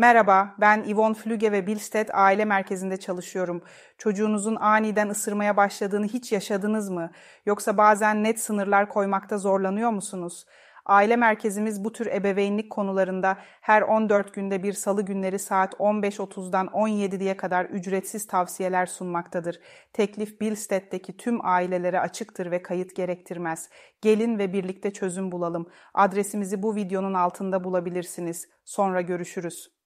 Merhaba, ben Yvonne Flüge ve Bilsted Aile Merkezi'nde çalışıyorum. Çocuğunuzun aniden ısırmaya başladığını hiç yaşadınız mı? Yoksa bazen net sınırlar koymakta zorlanıyor musunuz? Aile merkezimiz bu tür ebeveynlik konularında her 14 günde bir salı günleri saat 15.30'dan 17'ye kadar ücretsiz tavsiyeler sunmaktadır. Teklif Bilsted'deki tüm ailelere açıktır ve kayıt gerektirmez. Gelin ve birlikte çözüm bulalım. Adresimizi bu videonun altında bulabilirsiniz. Sonra görüşürüz.